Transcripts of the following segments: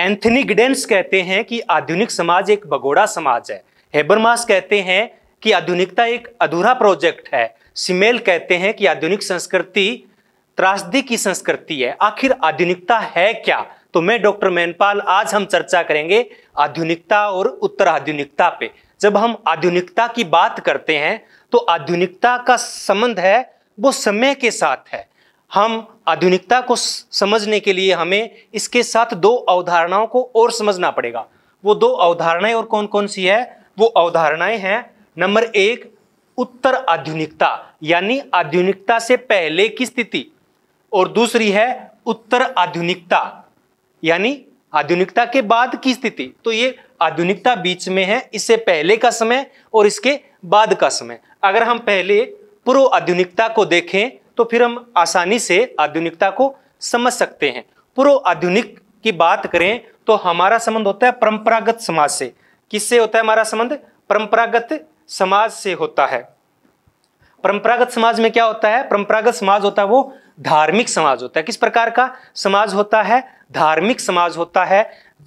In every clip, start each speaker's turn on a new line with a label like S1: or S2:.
S1: Anthony Giddens कहते हैं कि आधुनिक समाज एक बगोड़ा समाज है हेबरमास कहते हैं कि आधुनिकता एक अधूरा प्रोजेक्ट है सिमेल कहते हैं कि आधुनिक संस्कृति त्रासदी की संस्कृति है आखिर आधुनिकता है क्या तो मैं डॉक्टर मैनपाल आज हम चर्चा करेंगे आधुनिकता और उत्तर आधुनिकता पे जब हम आधुनिकता की बात करते हैं तो आधुनिकता का संबंध है वो समय के साथ है हम आधुनिकता को समझने के लिए हमें इसके साथ दो अवधारणाओं को और समझना पड़ेगा वो दो अवधारणाएं और कौन कौन सी है वो अवधारणाएं हैं नंबर एक उत्तर आधुनिकता यानी आधुनिकता से पहले की स्थिति और दूसरी है उत्तर आधुनिकता यानी आधुनिकता के बाद की स्थिति तो ये आधुनिकता बीच में है इससे पहले का समय और इसके बाद का समय अगर हम पहले पूर्व आधुनिकता को देखें तो फिर हम आसानी से आधुनिकता को समझ सकते हैं पूर्व आधुनिक की बात करें तो हमारा संबंध होता है परंपरागत समाज से किससे होता है हमारा संबंध परंपरागत समाज से होता है परंपरागत समाज में क्या होता है परंपरागत समाज होता है वो धार्मिक समाज होता है किस प्रकार का समाज होता है धार्मिक समाज होता है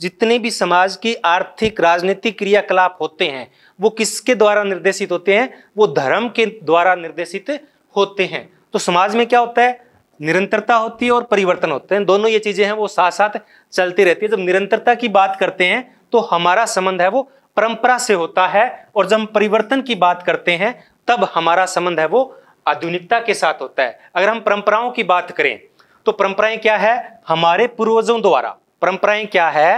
S1: जितने भी समाज की आर्थिक राजनीतिक क्रियाकलाप होते हैं वो किसके द्वारा निर्देशित होते हैं वो धर्म के द्वारा निर्देशित होते हैं तो समाज में क्या होता है निरंतरता होती है और परिवर्तन होते हैं दोनों ये चीज़ें हैं वो साथ साथ चलती रहती है जब निरंतरता की बात करते हैं तो हमारा संबंध है वो परंपरा से होता है और जब हम परिवर्तन की बात करते हैं तब हमारा संबंध है वो आधुनिकता के साथ होता है अगर हम परंपराओं की बात करें तो परंपराएं क्या है हमारे पूर्वजों द्वारा परंपराएं क्या है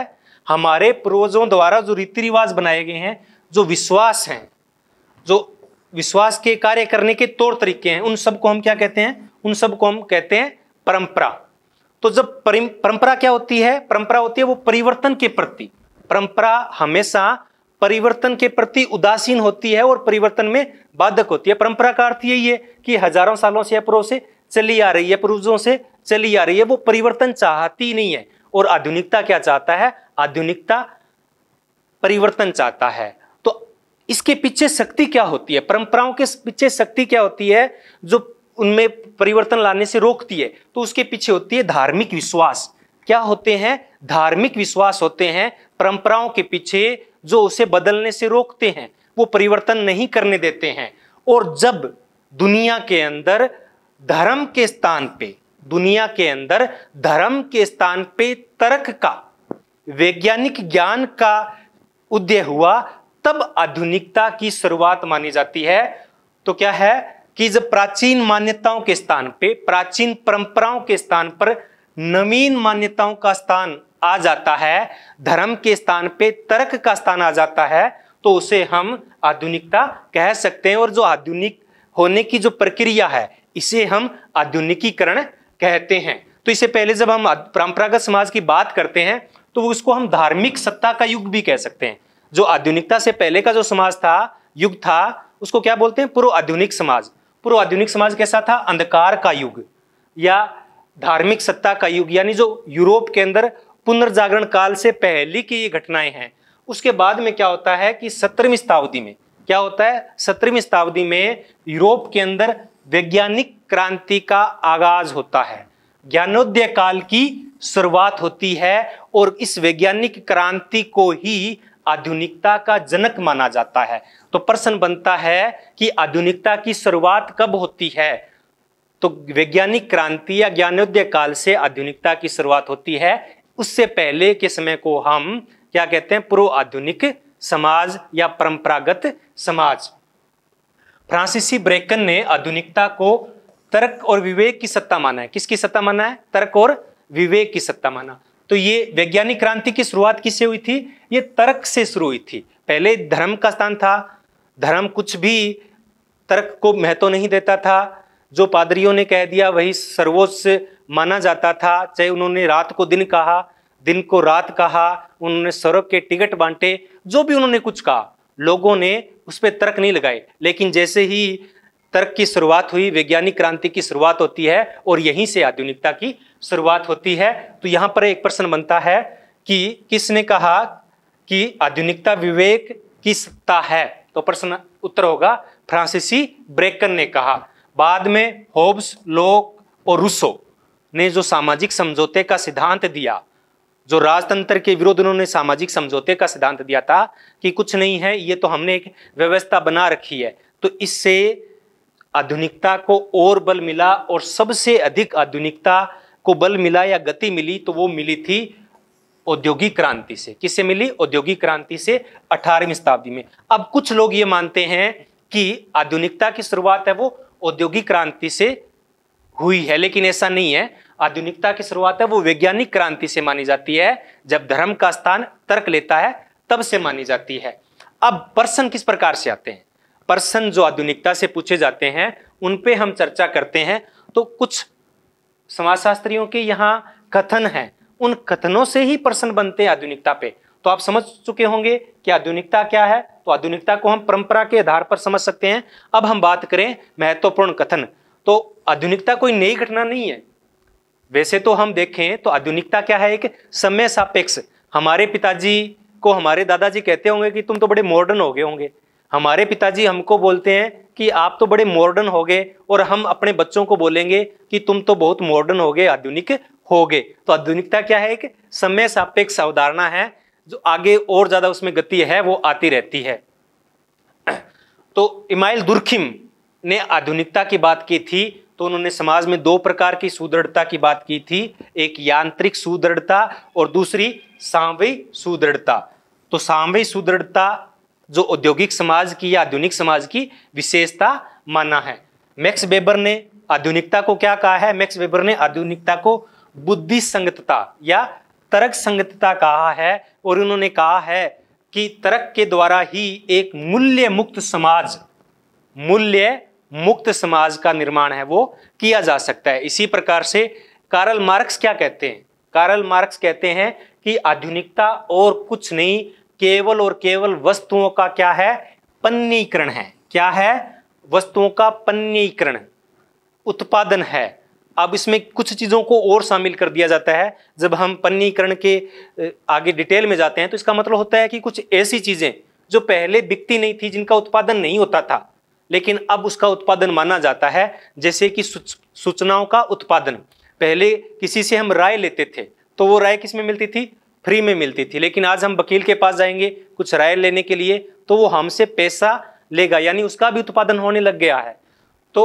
S1: हमारे पूर्वजों द्वारा जो रीति रिवाज बनाए गए हैं जो विश्वास हैं जो विश्वास के कार्य करने के तौर तरीके हैं उन सबको हम क्या कहते हैं उन सबको हम कहते हैं परंपरा तो जब परंपरा क्या होती है परंपरा होती है वो परिवर्तन के प्रति परंपरा हमेशा परिवर्तन के प्रति उदासीन होती है और परिवर्तन में बाधक होती है परंपरा का अर्थ यही है कि हजारों सालों से अपरों से चली आ रही है पुरुषों से चली आ रही है वो परिवर्तन चाहती नहीं है और आधुनिकता क्या चाहता है आधुनिकता परिवर्तन चाहता है इसके पीछे शक्ति क्या होती है परंपराओं के पीछे शक्ति क्या होती है जो उनमें परिवर्तन लाने से रोकती है तो उसके पीछे होती है धार्मिक विश्वास क्या होते हैं धार्मिक विश्वास होते हैं परंपराओं के पीछे जो उसे बदलने से रोकते हैं वो परिवर्तन नहीं करने देते हैं और जब दुनिया के अंदर धर्म के स्थान पे दुनिया के अंदर धर्म के स्थान पे तर्क का वैज्ञानिक ज्ञान का उदय हुआ तब आधुनिकता की शुरुआत मानी जाती है तो क्या है कि जब प्राचीन मान्यताओं के स्थान पे प्राचीन परंपराओं के स्थान पर नवीन मान्यताओं का स्थान आ जाता है धर्म के स्थान पे तर्क का स्थान आ जाता है तो उसे हम आधुनिकता कह सकते हैं और जो आधुनिक होने की जो प्रक्रिया है इसे हम आधुनिकीकरण कहते हैं तो इससे पहले जब हम परंपरागत समाज की बात करते हैं तो उसको हम धार्मिक सत्ता का युग भी कह सकते हैं जो आधुनिकता से पहले का जो समाज था युग था उसको क्या बोलते हैं पूर्व आधुनिक समाज पूर्व आधुनिक समाज कैसा था अंधकार का युग या धार्मिक सत्ता का युग यानी जो यूरोप के अंदर पुनर्जागरण काल से पहले की ये घटनाएं हैं उसके बाद में क्या होता है कि सत्रहवीं शताब्दी में क्या होता है सत्रहवीं शताब्दी में यूरोप के अंदर वैज्ञानिक क्रांति का आगाज होता है ज्ञानोदय काल की शुरुआत होती है और इस वैज्ञानिक क्रांति को ही आधुनिकता का जनक माना जाता है तो प्रश्न बनता है कि आधुनिकता की शुरुआत कब होती है तो वैज्ञानिक क्रांति या ज्ञानोदय काल से आधुनिकता की शुरुआत होती है उससे पहले के समय को हम क्या कहते हैं पूर्व आधुनिक समाज या परंपरागत समाज फ्रांसिसी ब्रेकन ने आधुनिकता को तर्क और विवेक की सत्ता माना है किसकी सत्ता माना है तर्क और विवेक की सत्ता माना तो ये वैज्ञानिक क्रांति की शुरुआत किससे हुई थी ये तर्क से शुरू हुई थी पहले धर्म का स्थान था धर्म कुछ भी तर्क को महत्व नहीं देता था जो पादरियों ने कह दिया वही सर्वोच्च माना जाता था चाहे उन्होंने रात को दिन कहा दिन को रात कहा उन्होंने सर्व के टिकट बांटे जो भी उन्होंने कुछ कहा लोगों ने उस पर तर्क नहीं लगाए लेकिन जैसे ही तर्क की शुरुआत हुई वैज्ञानिक क्रांति की शुरुआत होती है और यहीं से आधुनिकता की शुरुआत होती है तो यहाँ पर एक प्रश्न बनता है कि किसने कहा कि आधुनिकता विवेक की सत्ता है तो प्रश्न उत्तर होगा फ्रांसिसी ब्रेकन ने कहा बाद में होब्स लोक और रूसो ने जो सामाजिक समझौते का सिद्धांत दिया जो राजतंत्र के विरोध उन्होंने सामाजिक समझौते का सिद्धांत दिया था कि कुछ नहीं है ये तो हमने एक व्यवस्था बना रखी है तो इससे आधुनिकता को और बल मिला और सबसे अधिक आधुनिकता को बल मिला या गति मिली तो वो मिली थी औद्योगिक क्रांति से किससे मिली औद्योगिक क्रांति से अठारहवीं शताब्दी में अब कुछ लोग ये मानते हैं कि आधुनिकता की शुरुआत है वो औद्योगिक क्रांति से हुई है लेकिन ऐसा नहीं है आधुनिकता की शुरुआत है वो वैज्ञानिक क्रांति से मानी जाती है जब धर्म का स्थान तर्क लेता है तब से मानी जाती है अब प्रश्न किस प्रकार से आते हैं पर्सन जो आधुनिकता से पूछे जाते हैं उन पे हम चर्चा करते हैं तो कुछ समाजशास्त्रियों के यहाँ कथन हैं उन कथनों से ही पर्सन बनते हैं आधुनिकता पे तो आप समझ चुके होंगे कि आधुनिकता क्या है तो आधुनिकता को हम परंपरा के आधार पर समझ सकते हैं अब हम बात करें महत्वपूर्ण कथन तो आधुनिकता कोई नई घटना नहीं है वैसे तो हम देखें तो आधुनिकता क्या है एक समय सापेक्ष हमारे पिताजी को हमारे दादाजी कहते होंगे कि तुम तो बड़े मॉडर्न हो गए होंगे हमारे पिताजी हमको बोलते हैं कि आप तो बड़े मॉडर्न हो गए और हम अपने बच्चों को बोलेंगे कि तुम तो बहुत मॉडर्न हो गए आधुनिक हो गए तो आधुनिकता क्या है एक समय सापेक्ष अवधारणा है जो आगे और ज़्यादा उसमें गति है वो आती रहती है तो इमाइल दुर्खिम ने आधुनिकता की बात की थी तो उन्होंने समाज में दो प्रकार की सुदृढ़ता की बात की थी एक यांत्रिक सुदृढ़ता और दूसरी सांवयी सुदृढ़ता तो सांवयी सुदृढ़ता जो औद्योगिक समाज की या आधुनिक समाज की विशेषता माना है मैक्स वेबर ने आधुनिकता को क्या कहा है मैक्स वेबर ने आधुनिकता को बुद्धि संगतता या तर्क संगतता कहा है और उन्होंने कहा है कि तर्क के द्वारा ही एक मूल्य मुक्त समाज मूल्य मुक्त समाज का निर्माण है वो किया जा सकता है इसी प्रकार से कार्ल मार्क्स क्या कहते हैं कार्ल मार्क्स कहते हैं कि आधुनिकता और कुछ नहीं केवल और केवल वस्तुओं का क्या है पन्नीकरण है क्या है वस्तुओं का पन्नीकरण उत्पादन है अब इसमें कुछ चीज़ों को और शामिल कर दिया जाता है जब हम पन्नीकरण के आगे डिटेल में जाते हैं तो इसका मतलब होता है कि कुछ ऐसी चीज़ें जो पहले बिकती नहीं थी जिनका उत्पादन नहीं होता था लेकिन अब उसका उत्पादन माना जाता है जैसे कि सूचनाओं का उत्पादन पहले किसी से हम राय लेते थे तो वो राय किस में मिलती थी फ्री में मिलती थी लेकिन आज हम वकील के पास जाएंगे कुछ राय लेने के लिए तो वो हमसे पैसा लेगा यानी उसका भी उत्पादन होने लग गया है तो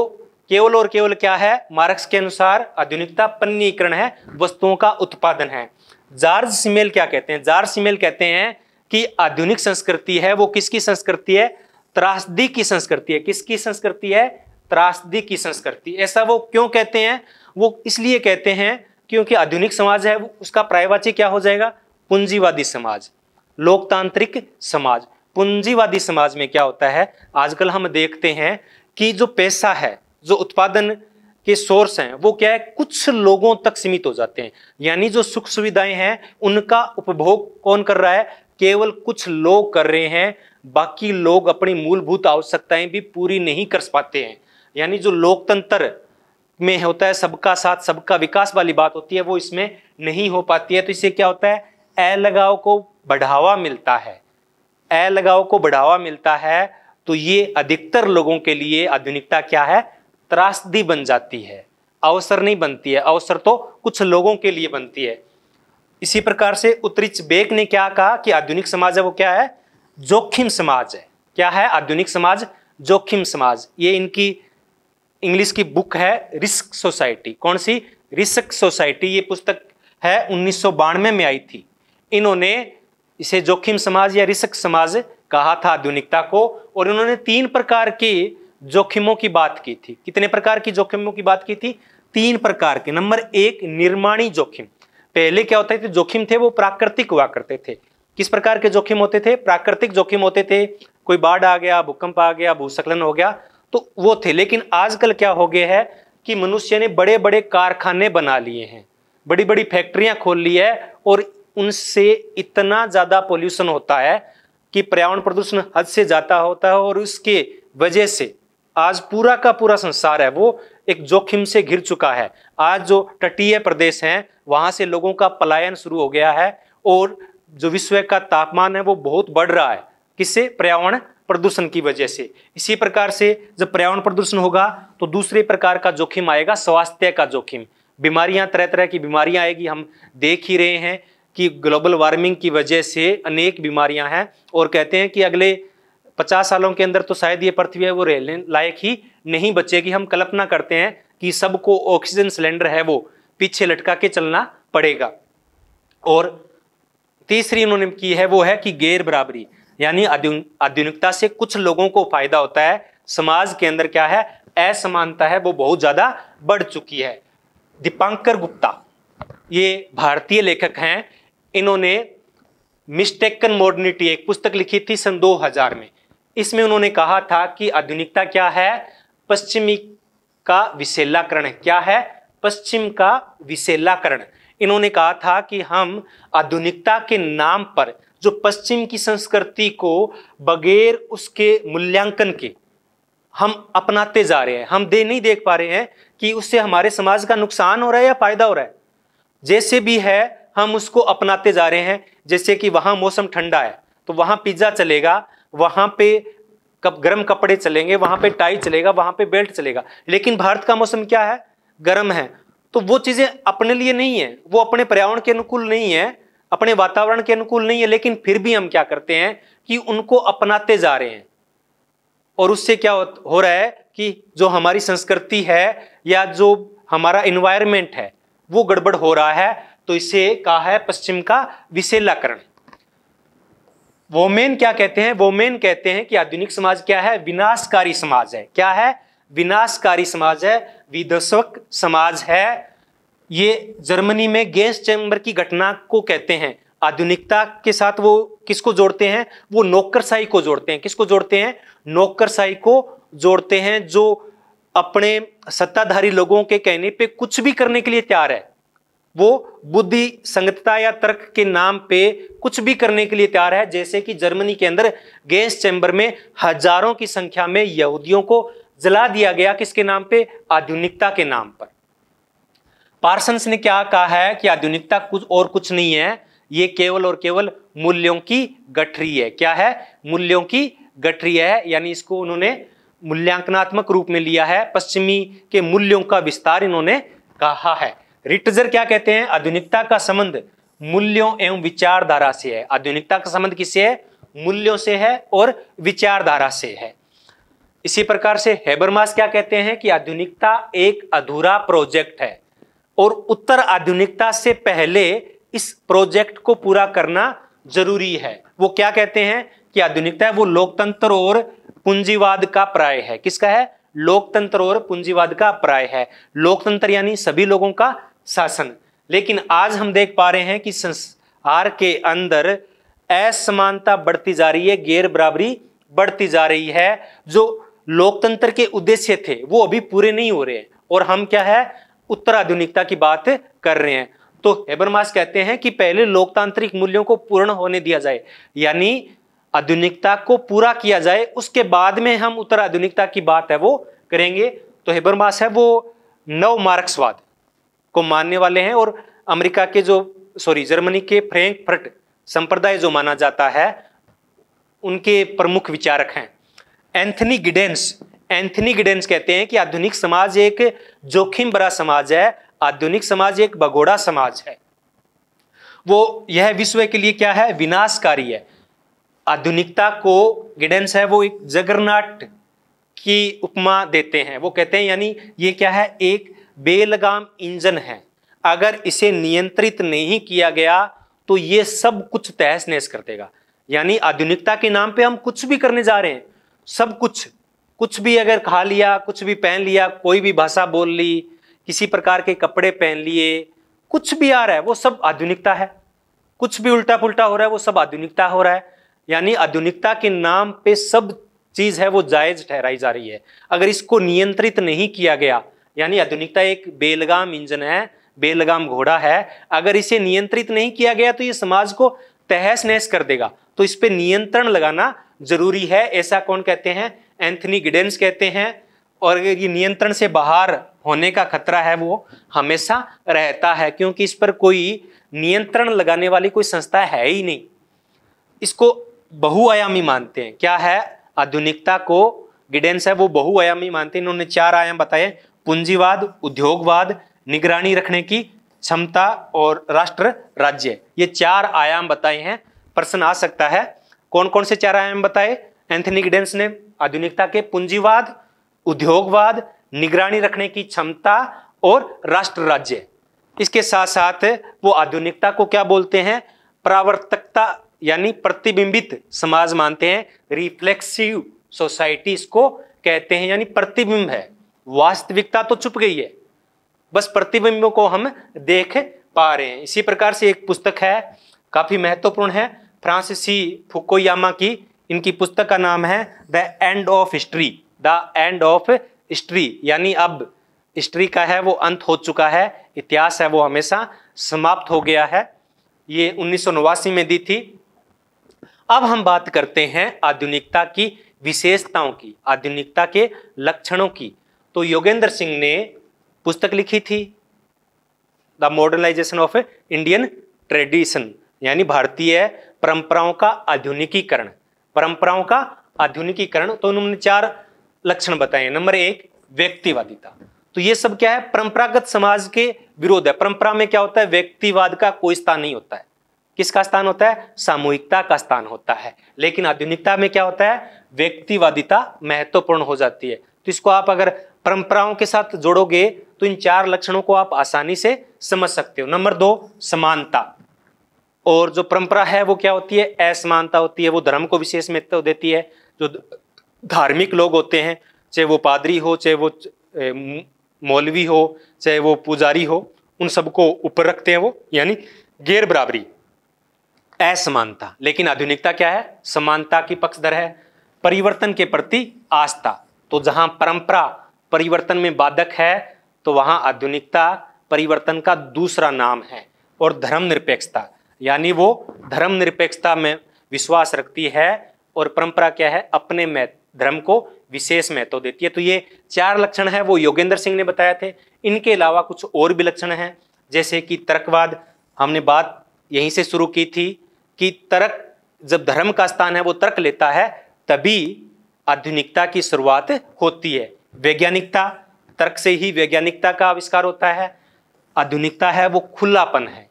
S1: केवल और केवल क्या है मार्क्स के अनुसार आधुनिकता पन्नीकरण है वस्तुओं का उत्पादन है जार्ज सिमेल क्या कहते हैं जार्ज सिमेल कहते हैं कि आधुनिक संस्कृति है वो किसकी संस्कृति है त्रासदी की संस्कृति है किसकी संस्कृति है त्रासदी की संस्कृति ऐसा वो क्यों कहते हैं वो इसलिए कहते हैं क्योंकि आधुनिक समाज है उसका प्रायवाची क्या हो जाएगा पूंजीवादी समाज लोकतांत्रिक समाज पूंजीवादी समाज में क्या होता है आजकल हम देखते हैं कि जो पैसा है जो उत्पादन के सोर्स हैं वो क्या है कुछ लोगों तक सीमित हो जाते हैं यानी जो सुख सुविधाएं हैं उनका उपभोग कौन कर रहा है केवल कुछ लोग कर रहे हैं बाकी लोग अपनी मूलभूत आवश्यकताएं भी पूरी नहीं कर पाते हैं यानी जो लोकतंत्र में होता है सबका साथ सबका विकास वाली बात होती है वो इसमें नहीं हो पाती है तो इसे क्या होता है ए लगाव को बढ़ावा मिलता है ए लगाव को बढ़ावा मिलता है तो ये अधिकतर लोगों के लिए आधुनिकता क्या है त्रासदी बन जाती है अवसर नहीं बनती है अवसर तो कुछ लोगों के लिए बनती है इसी प्रकार से उत्तरिच बेग ने क्या कहा कि आधुनिक समाज है वो क्या है जोखिम समाज है क्या है आधुनिक समाज जोखिम समाज ये इनकी इंग्लिश की बुक है रिस्क सोसाइटी कौन सी रिस्क सोसाइटी ये पुस्तक है उन्नीस में आई थी इन्होंने इसे जोखिम समाज या रिस्क समाज कहा था आधुनिकता को और इन्होंने तीन प्रकार के जोखिमों की बात की थी कितने प्रकार की जोखिमों की बात की थी तीन प्रकार के नंबर एक निर्माणी जोखिम पहले क्या होते थे जोखिम थे वो प्राकृतिक हुआ करते थे किस प्रकार के जोखिम होते थे प्राकृतिक जोखिम होते थे कोई बाढ़ आ गया भूकंप आ गया भूस्खलन हो गया तो वो थे लेकिन आजकल क्या हो गया है कि मनुष्य ने बड़े बड़े कारखाने बना लिए हैं बड़ी बड़ी फैक्ट्रियां खोल ली है और उनसे इतना ज़्यादा पोल्यूशन होता है कि पर्यावरण प्रदूषण हद से ज़्यादा होता है और उसके वजह से आज पूरा का पूरा संसार है वो एक जोखिम से घिर चुका है आज जो तटीय प्रदेश हैं वहां से लोगों का पलायन शुरू हो गया है और जो विश्व का तापमान है वो बहुत बढ़ रहा है किससे पर्यावरण प्रदूषण की वजह से इसी प्रकार से जब पर्यावरण प्रदूषण होगा तो दूसरे प्रकार का जोखिम आएगा स्वास्थ्य का जोखिम बीमारियां तरह तरह की बीमारियां आएगी हम देख ही रहे हैं कि ग्लोबल वार्मिंग की वजह से अनेक बीमारियां हैं और कहते हैं कि अगले पचास सालों के अंदर तो शायद ये पृथ्वी है वो रहने लायक ही नहीं बचेगी हम कल्पना करते हैं कि सबको ऑक्सीजन सिलेंडर है वो पीछे लटका के चलना पड़ेगा और तीसरी उन्होंने की है वो है कि गैर बराबरी यानी आधुनिकता से कुछ लोगों को फायदा होता है समाज के अंदर क्या है असमानता है वो बहुत ज़्यादा बढ़ चुकी है दीपांकर गुप्ता ये भारतीय लेखक हैं इन्होंने मिस्टेकन मॉडर्निटी एक पुस्तक लिखी थी सन 2000 में इसमें उन्होंने कहा था कि आधुनिकता क्या है पश्चिमी का विशेलाकरण क्या है पश्चिम का विशेलाकरण इन्होंने कहा था कि हम आधुनिकता के नाम पर जो पश्चिम की संस्कृति को बगैर उसके मूल्यांकन के हम अपनाते जा रहे हैं हम दे नहीं देख पा रहे हैं कि उससे हमारे समाज का नुकसान हो रहा है या फायदा हो रहा है जैसे भी है हम उसको अपनाते जा रहे हैं जैसे कि वहाँ मौसम ठंडा है तो वहाँ पिज्ज़ा चलेगा वहाँ पे कप गर्म कपड़े चलेंगे वहाँ पे टाई चलेगा वहाँ पे बेल्ट चलेगा लेकिन भारत का मौसम क्या है गर्म है तो वो चीज़ें अपने लिए नहीं है वो अपने पर्यावरण के अनुकूल नहीं है अपने वातावरण के अनुकूल नहीं है लेकिन फिर भी हम क्या करते हैं कि उनको अपनाते जा रहे हैं और उससे क्या हो रहा है कि जो हमारी संस्कृति है या जो हमारा इन्वायरमेंट है वो गड़बड़ हो रहा है तो इसे कहा है पश्चिम का विशेलाकरण वोमेन क्या कहते हैं वोमेन कहते हैं कि आधुनिक समाज क्या है विनाशकारी समाज है क्या है विनाशकारी समाज है विदस्वक समाज है ये जर्मनी में गैस चैम्बर की घटना को कहते हैं आधुनिकता के साथ वो किसको जोड़ते हैं वो नौकरशाही को जोड़ते हैं किसको जोड़ते हैं नौकरशाही को जोड़ते हैं जो अपने सत्ताधारी लोगों के कहने पे कुछ भी करने के लिए तैयार है वो बुद्धि संगतता या तर्क के नाम पे कुछ भी करने के लिए तैयार है जैसे कि जर्मनी के अंदर गैस चैम्बर में हजारों की संख्या में यहूदियों को जला दिया गया किसके नाम पे आधुनिकता के नाम पर पार्सन्स ने क्या कहा है कि आधुनिकता कुछ और कुछ नहीं है ये केवल और केवल मूल्यों की गठरी है क्या है मूल्यों की गठरी है यानी इसको उन्होंने मूल्यांकनात्मक रूप में लिया है पश्चिमी के मूल्यों का विस्तार इन्होंने कहा है रिटजर क्या कहते हैं आधुनिकता का संबंध मूल्यों एवं विचारधारा से है आधुनिकता का संबंध किससे है मूल्यों से है और विचारधारा से है इसी प्रकार से हेबरमास क्या कहते हैं कि आधुनिकता एक अधूरा प्रोजेक्ट है और उत्तर आधुनिकता से पहले इस प्रोजेक्ट को पूरा करना जरूरी है वो क्या कहते हैं कि आधुनिकता है वो लोकतंत्र और पूंजीवाद का प्राय है किसका है लोकतंत्र और पूंजीवाद का प्राय है लोकतंत्र यानी सभी लोगों का शासन लेकिन आज हम देख पा रहे हैं कि संसार के अंदर असमानता बढ़ती जा रही है गैर बराबरी बढ़ती जा रही है जो लोकतंत्र के उद्देश्य थे वो अभी पूरे नहीं हो रहे हैं और हम क्या है उत्तराधुनिकता की बात कर रहे हैं तो हेबरमास कहते हैं कि पहले लोकतांत्रिक मूल्यों को पूर्ण होने दिया जाए यानी आधुनिकता को पूरा किया जाए उसके बाद में हम उत्तराधुनिकता की बात है वो करेंगे तो हेबरमास है वो नव मार्क्सवाद को मानने वाले हैं और अमेरिका के जो सॉरी जर्मनी के फ्रैंकफर्ट संप्रदाय जो माना जाता है उनके प्रमुख विचारक हैं एंथनी गिडेंस एंथनी गिडेंस कहते हैं कि आधुनिक समाज एक जोखिम भरा समाज है आधुनिक समाज एक भगोड़ा समाज है वो यह विश्व के लिए क्या है विनाशकारी है आधुनिकता को गिडेंस है वो एक जगरनाट की उपमा देते हैं वो कहते हैं यानी ये क्या है एक बेलगाम इंजन है अगर इसे नियंत्रित नहीं किया गया तो ये सब कुछ तहस नहस कर देगा यानी आधुनिकता के नाम पे हम कुछ भी करने जा रहे हैं सब कुछ कुछ भी अगर खा लिया कुछ भी पहन लिया कोई भी भाषा बोल ली किसी प्रकार के कपड़े पहन लिए कुछ भी आ रहा है वो सब आधुनिकता है कुछ भी उल्टा पुल्टा हो रहा है वो सब आधुनिकता हो रहा है यानी आधुनिकता के नाम पे सब चीज़ है वो जायज़ ठहराई जा रही है अगर इसको नियंत्रित नहीं किया गया यानी आधुनिकता एक बेलगाम इंजन है बेलगाम घोड़ा है अगर इसे नियंत्रित नहीं किया गया तो ये समाज को तहस नहस कर देगा तो इस पर नियंत्रण लगाना जरूरी है ऐसा कौन कहते हैं एंथनी गिडेंस कहते हैं और ये नियंत्रण से बाहर होने का खतरा है वो हमेशा रहता है क्योंकि इस पर कोई नियंत्रण लगाने वाली कोई संस्था है ही नहीं इसको बहुआयामी मानते हैं क्या है आधुनिकता को गिडेंस है वो बहुआयामी मानते हैं इन्होंने चार आयाम बताए पूंजीवाद उद्योगवाद निगरानी रखने की क्षमता और राष्ट्र राज्य ये चार आयाम बताए हैं प्रश्न आ सकता है कौन कौन से चार आयाम बताए एंथनी गिडेंस ने आधुनिकता के पूंजीवाद उद्योगवाद निगरानी रखने की क्षमता और राष्ट्र राज्य इसके साथ साथ वो आधुनिकता को क्या बोलते हैं प्रावर्तकता यानी प्रतिबिंबित समाज मानते हैं रिफ्लेक्सिव सोसाइटी इसको कहते हैं यानी प्रतिबिंब है वास्तविकता तो छुप गई है बस प्रतिबिंब को हम देख पा रहे हैं इसी प्रकार से एक पुस्तक है काफ़ी महत्वपूर्ण है फ्रांसिसी फुकोयामा की इनकी पुस्तक का नाम है the end of history the end of history यानी अब हिस्ट्री का है वो अंत हो चुका है इतिहास है वो हमेशा समाप्त हो गया है ये उन्नीस में दी थी अब हम बात करते हैं आधुनिकता की विशेषताओं की आधुनिकता के लक्षणों की तो योगेंद्र सिंह ने पुस्तक लिखी थी the modernisation of Indian tradition यानी भारतीय परंपराओं का आधुनिकीकरण परंपराओं का आधुनिकीकरण तो उन्होंने चार लक्षण बताए नंबर एक व्यक्तिवादिता तो ये सब क्या है परंपरागत समाज के विरोध है परंपरा में क्या होता है व्यक्तिवाद का कोई स्थान नहीं होता है किसका स्थान होता है सामूहिकता का स्थान होता है लेकिन आधुनिकता में क्या होता है व्यक्तिवादिता महत्वपूर्ण हो जाती है तो इसको आप अगर परंपराओं के साथ जोड़ोगे तो इन चार लक्षणों को आप आसानी से समझ सकते हो नंबर दो समानता और जो परंपरा है वो क्या होती है असमानता होती है वो धर्म को विशेष महत्व देती है जो धार्मिक लोग होते हैं चाहे वो पादरी हो चाहे वो मौलवी हो चाहे वो पुजारी हो उन सबको ऊपर रखते हैं वो यानी गैर बराबरी असमानता लेकिन आधुनिकता क्या है समानता की पक्षधर है परिवर्तन के प्रति आस्था तो जहां परंपरा परिवर्तन में बाधक है तो वहाँ आधुनिकता परिवर्तन का दूसरा नाम है और धर्मनिरपेक्षता यानी वो धर्मनिरपेक्षता में विश्वास रखती है और परंपरा क्या है अपने में धर्म को विशेष महत्व तो देती है तो ये चार लक्षण है वो योगेंद्र सिंह ने बताए थे इनके अलावा कुछ और भी लक्षण हैं जैसे कि तर्कवाद हमने बात यहीं से शुरू की थी कि तर्क जब धर्म का स्थान है वो तर्क लेता है तभी आधुनिकता की शुरुआत होती है वैज्ञानिकता तर्क से ही वैज्ञानिकता का आविष्कार होता है आधुनिकता है वो खुलापन है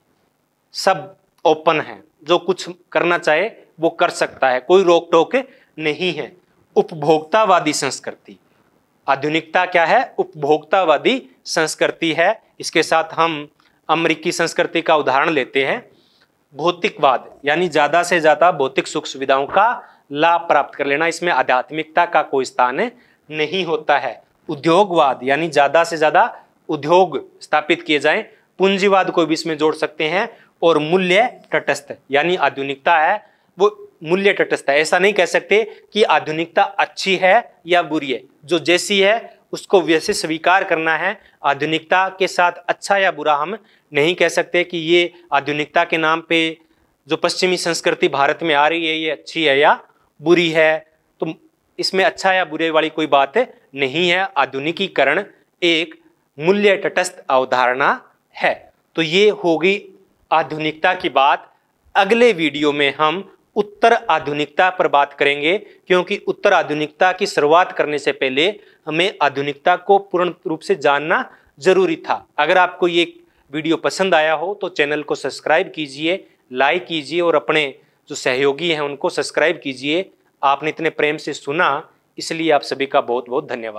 S1: सब ओपन है जो कुछ करना चाहे वो कर सकता है कोई रोक टोक नहीं है उपभोक्तावादी संस्कृति आधुनिकता क्या है उपभोक्तावादी संस्कृति है इसके साथ हम अमरीकी संस्कृति का उदाहरण लेते हैं भौतिकवाद यानी ज़्यादा से ज़्यादा भौतिक सुख सुविधाओं का लाभ प्राप्त कर लेना इसमें आध्यात्मिकता का कोई स्थान नहीं होता है उद्योगवाद यानी ज़्यादा से ज़्यादा उद्योग स्थापित किए जाएं पूंजीवाद को भी इसमें जोड़ सकते हैं और मूल्य तटस्थ यानी आधुनिकता है वो मूल्य तटस्थ है ऐसा नहीं कह सकते कि आधुनिकता अच्छी है या बुरी है जो जैसी है उसको वैसे स्वीकार करना है आधुनिकता के साथ अच्छा या बुरा हम नहीं कह सकते कि ये आधुनिकता के नाम पे जो पश्चिमी संस्कृति भारत में आ रही है ये अच्छी है या बुरी है इसमें अच्छा या बुरे वाली कोई बात नहीं है आधुनिकीकरण एक मूल्य तटस्थ अवधारणा है तो ये होगी आधुनिकता की बात अगले वीडियो में हम उत्तर आधुनिकता पर बात करेंगे क्योंकि उत्तर आधुनिकता की शुरुआत करने से पहले हमें आधुनिकता को पूर्ण रूप से जानना जरूरी था अगर आपको ये वीडियो पसंद आया हो तो चैनल को सब्सक्राइब कीजिए लाइक कीजिए और अपने जो सहयोगी हैं उनको सब्सक्राइब कीजिए आपने इतने प्रेम से सुना इसलिए आप सभी का बहुत बहुत धन्यवाद